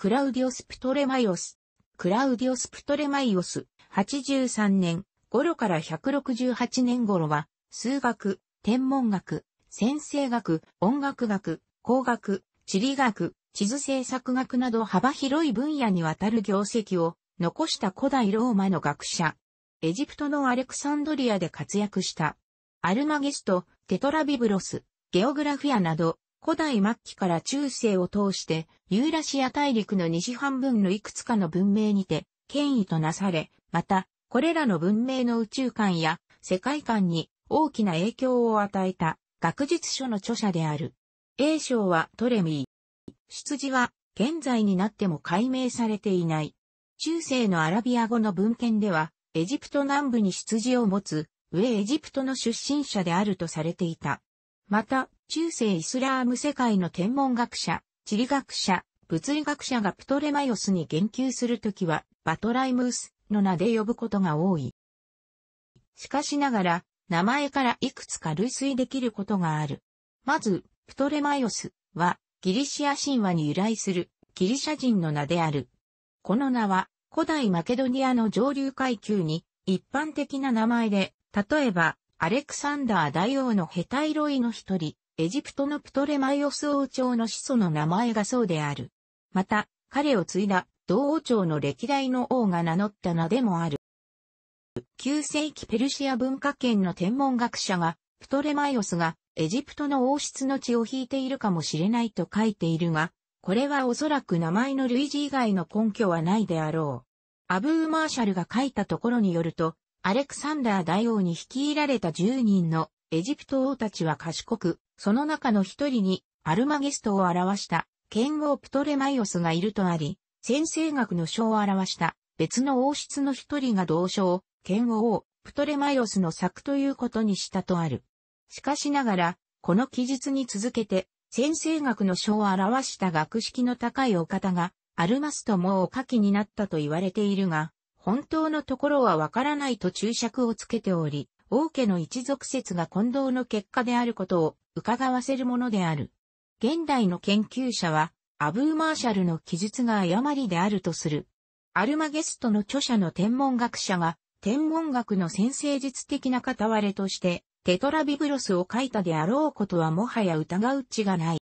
クラウディオス・プトレマイオス。クラウディオス・プトレマイオス、83年頃から168年頃は、数学、天文学、先生学、音楽学、工学、地理学、地図制作学など幅広い分野にわたる業績を残した古代ローマの学者。エジプトのアレクサンドリアで活躍した。アルマゲスト、テトラビブロス、ゲオグラフィアなど古代末期から中世を通して、ユーラシア大陸の西半分のいくつかの文明にて、権威となされ、また、これらの文明の宇宙観や世界観に大きな影響を与えた学術書の著者である。英称はトレミー。出自は現在になっても解明されていない。中世のアラビア語の文献では、エジプト南部に出自を持つ、上エジプトの出身者であるとされていた。また、中世イスラーム世界の天文学者、地理学者、物理学者がプトレマイオスに言及するときは、バトライムースの名で呼ぶことが多い。しかしながら、名前からいくつか類推できることがある。まず、プトレマイオスは、ギリシア神話に由来するギリシャ人の名である。この名は、古代マケドニアの上流階級に一般的な名前で、例えば、アレクサンダー大王のヘタイロイの一人、エジプトのプトレマイオス王朝の始祖の名前がそうである。また、彼を継いだ同王朝の歴代の王が名乗った名でもある。9世紀ペルシア文化圏の天文学者が、プトレマイオスがエジプトの王室の血を引いているかもしれないと書いているが、これはおそらく名前の類似以外の根拠はないであろう。アブー・マーシャルが書いたところによると、アレクサンダー大王に率いられた10人のエジプト王たちは賢く、その中の一人にアルマゲストを表した剣豪プトレマイオスがいるとあり、先生学の書を表した別の王室の一人が同書剣王をプトレマイオスの作ということにしたとある。しかしながら、この記述に続けて、先生学の書を表した学識の高いお方が、アルマスともお書きになったと言われているが、本当のところはわからないと注釈をつけており、王家の一族説が混同の結果であることを伺わせるものである。現代の研究者は、アブー・マーシャルの記述が誤りであるとする。アルマゲストの著者の天文学者が、天文学の先生術的な片割れとして、テトラビブロスを書いたであろうことはもはや疑うちがない。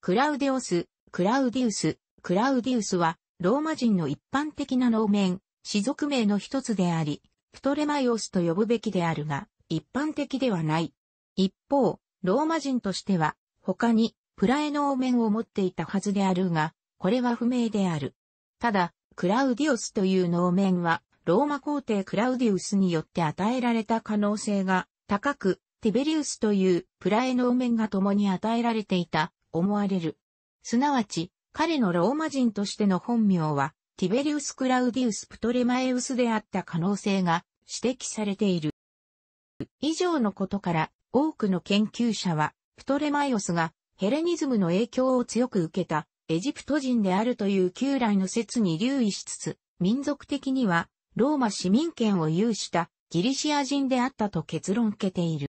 クラウデオス、クラウディウス、クラウディウスは、ローマ人の一般的な能面、氏族名の一つであり、プトレマイオスと呼ぶべきであるが、一般的ではない。一方、ローマ人としては、他にプラエノー面を持っていたはずであるが、これは不明である。ただ、クラウディオスという能面は、ローマ皇帝クラウディウスによって与えられた可能性が高く、ティベリウスというプラエノー面が共に与えられていた、思われる。すなわち、彼のローマ人としての本名は、ティベリウス・クラウディウス・プトレマエウスであった可能性が指摘されている。以上のことから、多くの研究者は、プトレマイオスがヘレニズムの影響を強く受けたエジプト人であるという旧来の説に留意しつつ、民族的にはローマ市民権を有したギリシア人であったと結論受けている。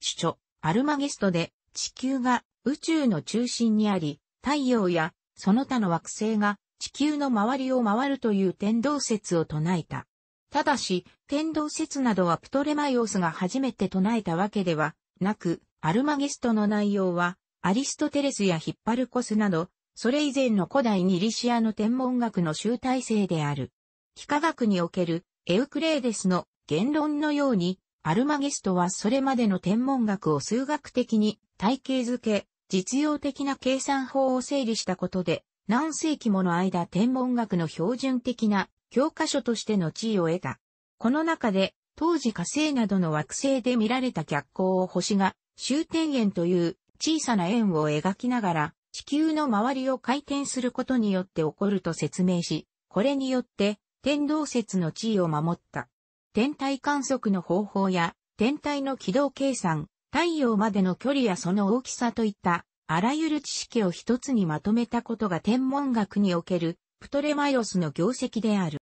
主張、アルマゲストで地球が宇宙の中心にあり、太陽やその他の惑星が地球の周りを回るという天動説を唱えた。ただし、天動説などはプトレマイオスが初めて唱えたわけではなく、アルマゲストの内容は、アリストテレスやヒッパルコスなど、それ以前の古代ギリシアの天文学の集大成である。幾何学におけるエウクレーデスの言論のように、アルマゲストはそれまでの天文学を数学的に体系づけ、実用的な計算法を整理したことで、何世紀もの間天文学の標準的な教科書としての地位を得た。この中で、当時火星などの惑星で見られた逆光を星が、終点円という小さな円を描きながら、地球の周りを回転することによって起こると説明し、これによって、天動説の地位を守った。天体観測の方法や、天体の軌道計算、太陽までの距離やその大きさといった、あらゆる知識を一つにまとめたことが天文学におけるプトレマイオスの業績である。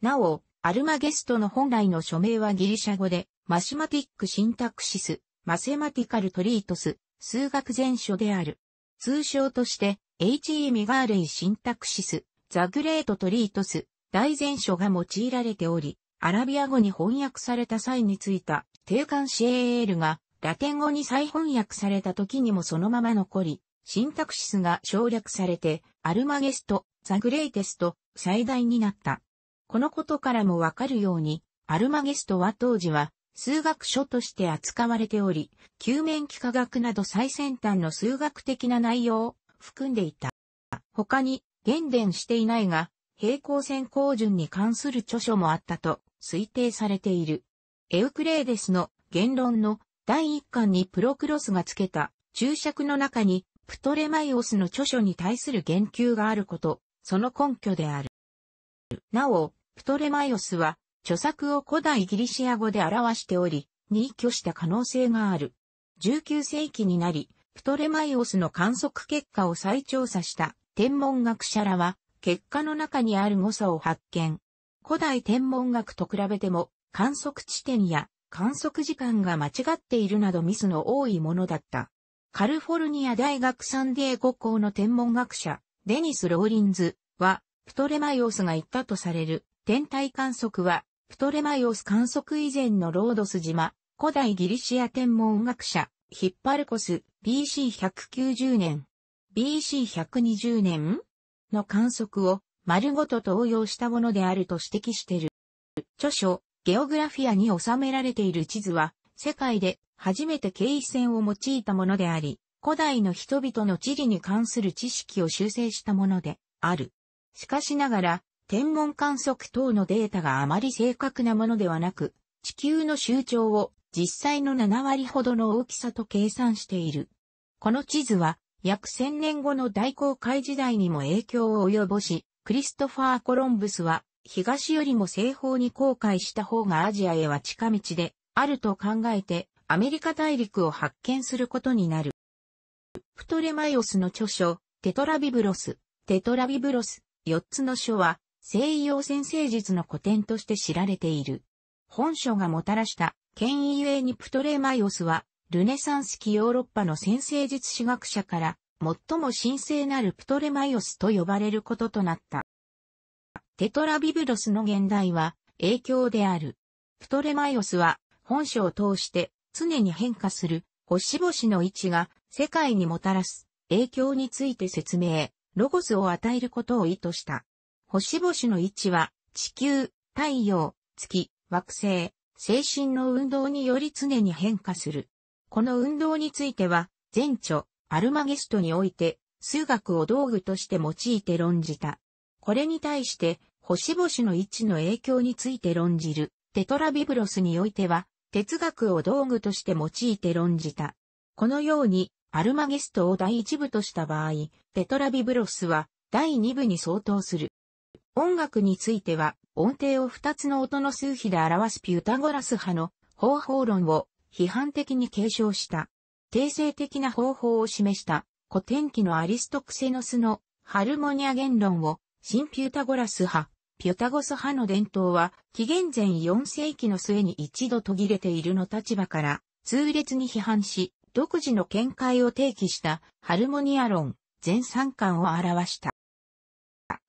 なお、アルマゲストの本来の署名はギリシャ語で、マシマティック・シンタクシス、マセマティカル・トリートス、数学全書である。通称として、H.E. ミガーレイ・シンタクシス、ザグレート・トリートス、大全書が用いられており、アラビア語に翻訳された際についた、定冠 CAL が、ラテン語に再翻訳された時にもそのまま残り、シンタクシスが省略されて、アルマゲスト、ザグレイテスト、最大になった。このことからもわかるように、アルマゲストは当時は数学書として扱われており、球面幾何学など最先端の数学的な内容を含んでいた。他に、現伝していないが、平行線高順に関する著書もあったと推定されている。エウクレイデスの言論の第一巻にプロクロスが付けた注釈の中にプトレマイオスの著書に対する言及があることその根拠である。なお、プトレマイオスは、著作を古代ギリシア語で表しており、に依拠した可能性がある。19世紀になり、プトレマイオスの観測結果を再調査した天文学者らは、結果の中にある誤差を発見。古代天文学と比べても、観測地点や観測時間が間違っているなどミスの多いものだった。カルフォルニア大学サンディエゴ校の天文学者、デニス・ローリンズは、プトレマイオスが言ったとされる天体観測は、プトレマイオス観測以前のロードス島、古代ギリシア天文学者、ヒッパルコス、BC190 年、BC120 年の観測を丸ごと投用したものであると指摘している。著書、ゲオグラフィアに収められている地図は、世界で初めて経緯線を用いたものであり、古代の人々の地理に関する知識を修正したものである。しかしながら、天文観測等のデータがあまり正確なものではなく、地球の周長を実際の7割ほどの大きさと計算している。この地図は約1000年後の大航海時代にも影響を及ぼし、クリストファー・コロンブスは東よりも西方に航海した方がアジアへは近道であると考えてアメリカ大陸を発見することになる。プトレマイオスの著書、テトラビブロス、テトラビブロス、4つの書は、西洋先生術の古典として知られている。本書がもたらした権威ゆえにプトレマイオスは、ルネサンス期ヨーロッパの先生術史学者から、最も神聖なるプトレマイオスと呼ばれることとなった。テトラビブロスの現代は、影響である。プトレマイオスは、本書を通して、常に変化する、星々の位置が世界にもたらす影響について説明、ロゴスを与えることを意図した。星々の位置は、地球、太陽、月、惑星、精神の運動により常に変化する。この運動については、前著、アルマゲストにおいて、数学を道具として用いて論じた。これに対して、星々の位置の影響について論じる、テトラビブロスにおいては、哲学を道具として用いて論じた。このように、アルマゲストを第一部とした場合、テトラビブロスは第二部に相当する。音楽については、音程を二つの音の数比で表すピュタゴラス派の方法論を批判的に継承した。定性的な方法を示した古典期のアリストクセノスのハルモニア言論を新ピュタゴラス派、ピュタゴス派の伝統は紀元前4世紀の末に一度途切れているの立場から痛烈に批判し、独自の見解を提起したハルモニア論全3巻を表した。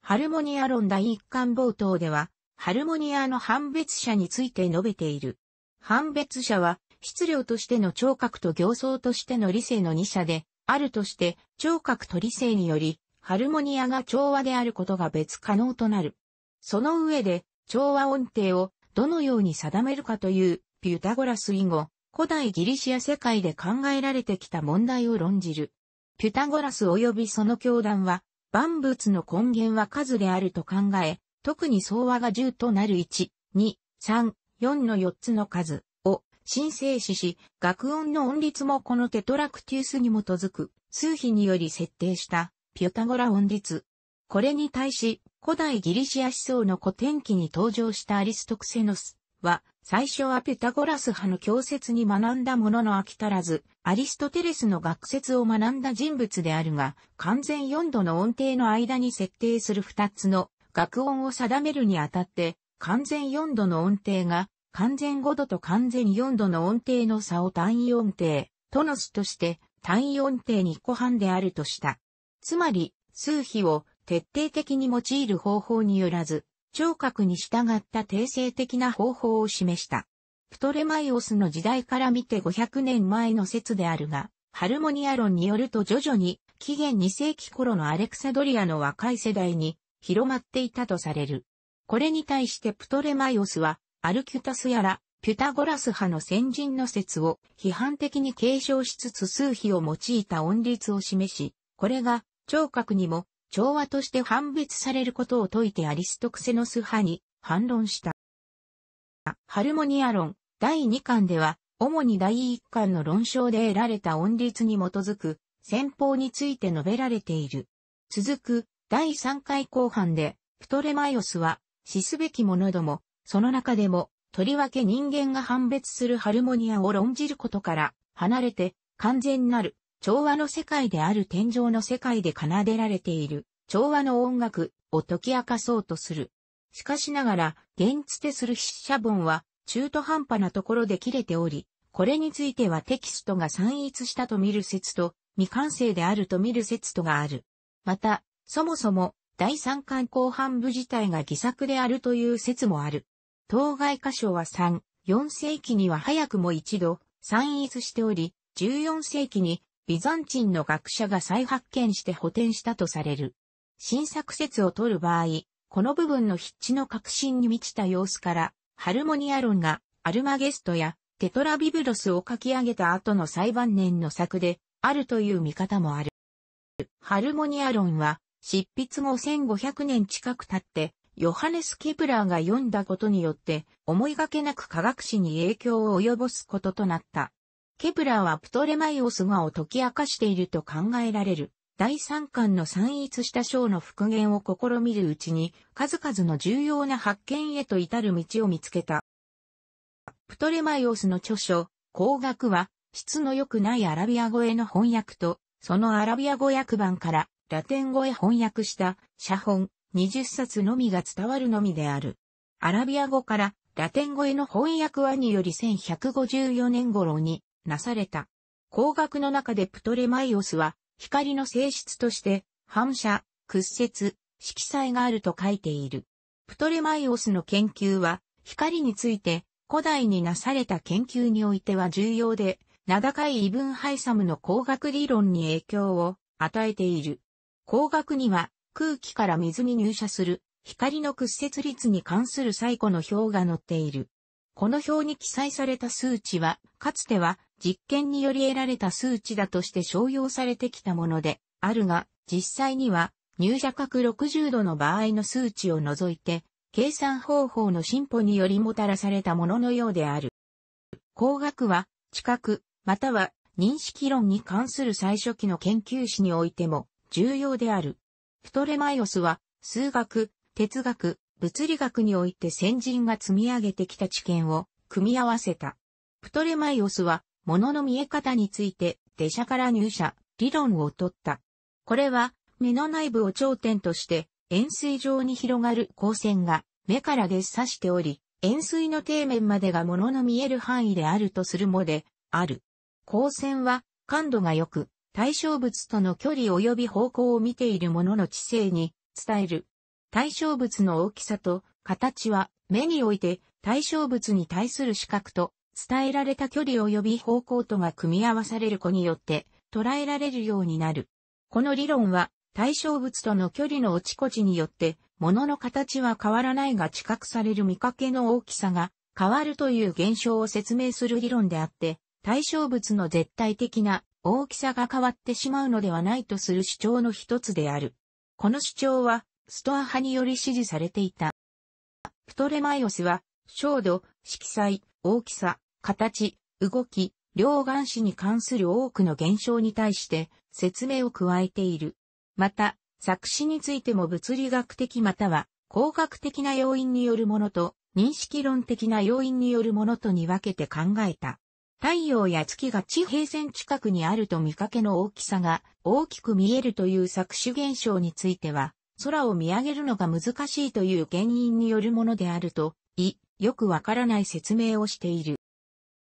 ハルモニア論第一巻冒頭では、ハルモニアの判別者について述べている。判別者は、質量としての聴覚と行相としての理性の2者で、あるとして、聴覚と理性により、ハルモニアが調和であることが別可能となる。その上で、調和音程をどのように定めるかという、ピュタゴラス以後、古代ギリシア世界で考えられてきた問題を論じる。ピュタゴラス及びその教団は、万物の根源は数であると考え、特に総和が10となる1、2、3、4の4つの数を神聖視し、学音の音律もこのテトラクティウスに基づく数比により設定したピュタゴラ音律。これに対し、古代ギリシア思想の古典記に登場したアリストクセノスは、最初はピタゴラス派の教説に学んだものの飽き足らず、アリストテレスの学説を学んだ人物であるが、完全4度の音程の間に設定する2つの学音を定めるにあたって、完全4度の音程が、完全5度と完全4度の音程の差を単位音程、トノスとして、単位音程に個半であるとした。つまり、数比を徹底的に用いる方法によらず、聴覚に従った定性的な方法を示した。プトレマイオスの時代から見て500年前の説であるが、ハルモニア論によると徐々に、紀元2世紀頃のアレクサドリアの若い世代に広まっていたとされる。これに対してプトレマイオスは、アルキュタスやら、ピュタゴラス派の先人の説を批判的に継承しつつ数比を用いた音律を示し、これが聴覚にも調和として判別されることを説いてアリストクセノス派に反論した。ハルモニア論第2巻では、主に第1巻の論章で得られた音律に基づく戦法について述べられている。続く第3回後半で、プトレマイオスは死すべき者ども、その中でも、とりわけ人間が判別するハルモニアを論じることから、離れて完全なる調和の世界である天上の世界で奏でられている調和の音楽を解き明かそうとする。しかしながら、現地てする筆者本は中途半端なところで切れており、これについてはテキストが散逸したと見る説と、未完成であると見る説とがある。また、そもそも第三巻後半部自体が偽作であるという説もある。当該箇所は3、4世紀には早くも一度散逸しており、14世紀にビザンチンの学者が再発見して補填したとされる。新作説を取る場合、この部分の筆致の革新に満ちた様子から、ハルモニア論がアルマゲストやテトラビブロスを書き上げた後の最晩年の作であるという見方もある。ハルモニア論は執筆後1500年近く経ってヨハネス・ケプラーが読んだことによって思いがけなく科学史に影響を及ぼすこととなった。ケプラーはプトレマイオスがを解き明かしていると考えられる。第三巻の散逸した章の復元を試みるうちに、数々の重要な発見へと至る道を見つけた。プトレマイオスの著書、工学は、質の良くないアラビア語への翻訳と、そのアラビア語訳版からラテン語へ翻訳した写本20冊のみが伝わるのみである。アラビア語からラテン語への翻訳はにより1154年頃になされた。光学の中でプトレマイオスは、光の性質として、反射、屈折、色彩があると書いている。プトレマイオスの研究は、光について、古代になされた研究においては重要で、名高いイブンハイサムの光学理論に影響を与えている。光学には、空気から水に入射する、光の屈折率に関する最古の表が載っている。この表に記載された数値は、かつては実験により得られた数値だとして商用されてきたものであるが、実際には入射角60度の場合の数値を除いて、計算方法の進歩によりもたらされたもののようである。工学は、知覚、または認識論に関する最初期の研究史においても重要である。プトレマイオスは、数学、哲学、物理学において先人が積み上げてきた知見を組み合わせた。プトレマイオスは物の見え方について、デシャから入社、理論を取った。これは、目の内部を頂点として、円錐状に広がる光線が、目から月差しており、円錐の底面までが物の見える範囲であるとするもで、ある。光線は、感度が良く、対象物との距離及び方向を見ているものの知性に伝える。対象物の大きさと形は目において対象物に対する視覚と伝えられた距離及び方向とが組み合わされる子によって捉えられるようになる。この理論は対象物との距離の落ちこちによって物の形は変わらないが知覚される見かけの大きさが変わるという現象を説明する理論であって、対象物の絶対的な大きさが変わってしまうのではないとする主張の一つである。この主張はストア派により支持されていた。プトレマイオスは、照度、色彩、大きさ、形、動き、両眼視に関する多くの現象に対して説明を加えている。また、作詞についても物理学的または工学的な要因によるものと認識論的な要因によるものとに分けて考えた。太陽や月が地平線近くにあると見かけの大きさが大きく見えるという作詞現象については、空を見上げるのが難しいという原因によるものであると、い、よくわからない説明をしている。